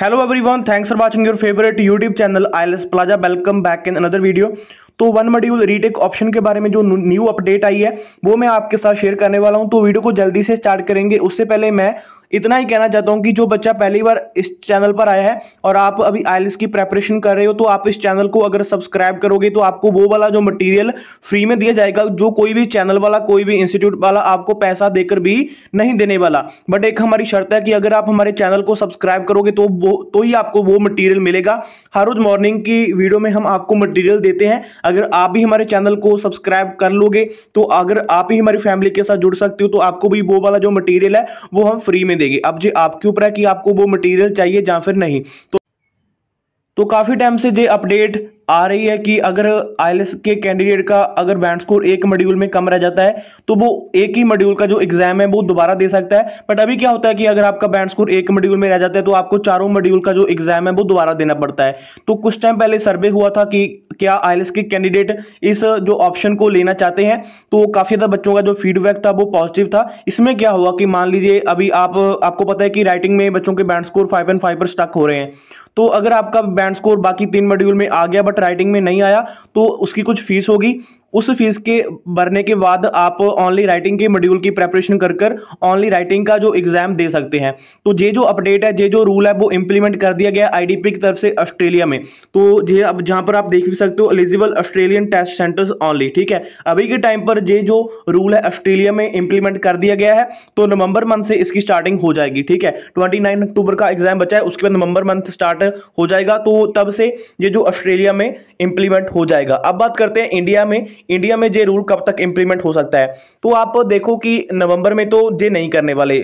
hello everyone thanks for watching your favorite youtube channel ils plaza welcome back in another video तो one module retake option के बारे में जो new update आई है वो मैं आपके साथ शेयर करने वाला हूँ तो वीडियो को जल्दी से स्टार्ट करेंगे उससे पहले मैं इतना ही कहना चाहता हूँ कि जो बच्चा पहली बार इस चैनल पर आया है और आप अभी आइल्स की प्रेपरेशन कर रहे हो तो आप इस चैनल को अगर सब्सक्राइब करोगे तो आपको वो वाला जो मटेरियल फ्री में दिया जाएगा जो कोई भी चैनल वाला कोई भी इंस्टीट्यूट वाला आपको पैसा देकर भी नहीं देने वाला बट एक हमारी शर्त है कि अगर आप हमारे चैनल को सब्सक्राइब करोगे तो वो तो ही आपको वो मटीरियल मिलेगा हर रोज मॉर्निंग की वीडियो में हम आपको मटीरियल देते हैं अगर आप भी हमारे चैनल को सब्सक्राइब कर लोगे तो अगर आप ही हमारी फैमिली के साथ जुड़ सकते हो तो आपको भी वो वाला जो मटेरियल है वो हम फ्री में देंगे अब जी आपके ऊपर है कि आपको वो मटेरियल चाहिए या फिर नहीं तो तो काफ़ी टाइम से जो अपडेट आ रही है कि अगर आई के कैंडिडेट का अगर बैंड स्कोर एक मॉड्यूल में कम रह जाता है तो वो एक ही मॉड्यूल का जो एग्जाम है वो दोबारा दे सकता है बट अभी क्या होता है कि अगर आपका बैंड स्कोर एक मॉड्यूल में रह जाता है तो आपको चारों मॉड्यूल का जो एग्जाम है वो दोबारा देना पड़ता है तो कुछ टाइम पहले सर्वे हुआ था कि क्या आई के कैंडिडेट इस जो ऑप्शन को लेना चाहते हैं तो काफ़ी ज़्यादा बच्चों का जो फीडबैक था वो पॉजिटिव था इसमें क्या हुआ कि मान लीजिए अभी आप आपको पता है कि राइटिंग में बच्चों के band score five and five पर स्टक हो रहे हैं तो अगर आपका बैंड स्कोर बाकी तीन मॉड्यूल में आ गया बट राइटिंग में नहीं आया तो उसकी कुछ फीस होगी उस फीस के भरने के बाद आप ऑनली राइटिंग के मॉड्यूल की प्रेपरेशन कर कर ऑनली राइटिंग का जो एग्जाम दे सकते हैं तो ये जो अपडेट है ये जो रूल है वो इंप्लीमेंट कर दिया गया आईडीपी की तरफ से ऑस्ट्रेलिया में तो ये अब जहां पर आप देख भी सकते हो eligible Australian test centres only ठीक है अभी के टाइम पर ये जो रूल है ऑस्ट्रेलिया में इंप्लीमेंट कर दिया गया है तो नवंबर मंथ से इसकी स्टार्टिंग हो जाएगी ठीक है ट्वेंटी अक्टूबर का एग्जाम बचा है उसके बाद नवंबर मंथ स्टार्ट हो जाएगा तो तब से ये जो ऑस्ट्रेलिया में इंप्लीमेंट हो जाएगा अब बात करते हैं इंडिया में इंडिया में ये रूल कब तक इंप्लीमेंट हो सकता है तो आप देखो कि नवंबर में तो ये नहीं करने वाले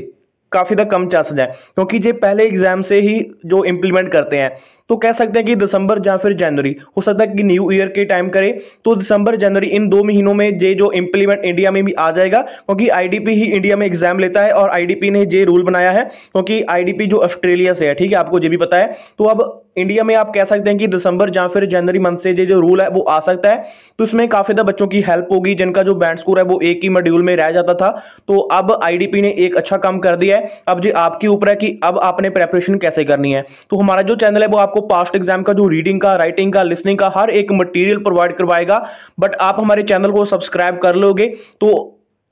काफ़ी तक कम चांस है क्योंकि ये पहले एग्जाम से ही जो इम्प्लीमेंट करते हैं तो कह सकते हैं कि दिसंबर या फिर जनवरी हो सकता है कि न्यू ईयर के टाइम करें तो दिसंबर जनवरी इन दो महीनों में ये जो इंप्लीमेंट इंडिया में भी आ जाएगा क्योंकि आईडीपी ही इंडिया में एग्जाम लेता है और आईडीपी ने ये रूल बनाया है क्योंकि आईडीपी जो ऑस्ट्रेलिया से है ठीक है आपको ये भी पता है तो अब इंडिया में आप कह सकते हैं कि दिसंबर या फिर जनवरी मंथ से जो रूल है वो आ सकता है तो इसमें काफ़ी ज़्यादा बच्चों की हेल्प होगी जिनका जो बैंड स्कोर है वो एक ही मॉड्यूल में रह जाता था तो अब आईडीपी ने एक अच्छा काम कर दिया है अब जी आपके ऊपर है कि अब आपने प्रेपरेशन कैसे करनी है तो हमारा जो चैनल है वो आपको पास्ट एग्जाम का जो रीडिंग का राइटिंग का लिसनिंग का हर एक मटीरियल प्रोवाइड करवाएगा बट आप हमारे चैनल को सब्सक्राइब कर लोगे तो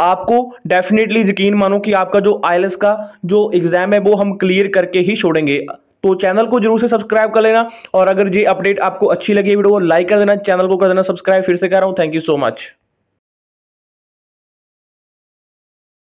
आपको डेफिनेटली यकीन मानो कि आपका जो आई का जो एग्ज़ाम है वो हम क्लियर करके ही छोड़ेंगे तो चैनल को जरूर से सब्सक्राइब कर लेना और अगर ये अपडेट आपको अच्छी लगी वीडियो को लाइक कर देना चैनल को कर देना सब्सक्राइब फिर से कर रहा हूँ थैंक यू सो मच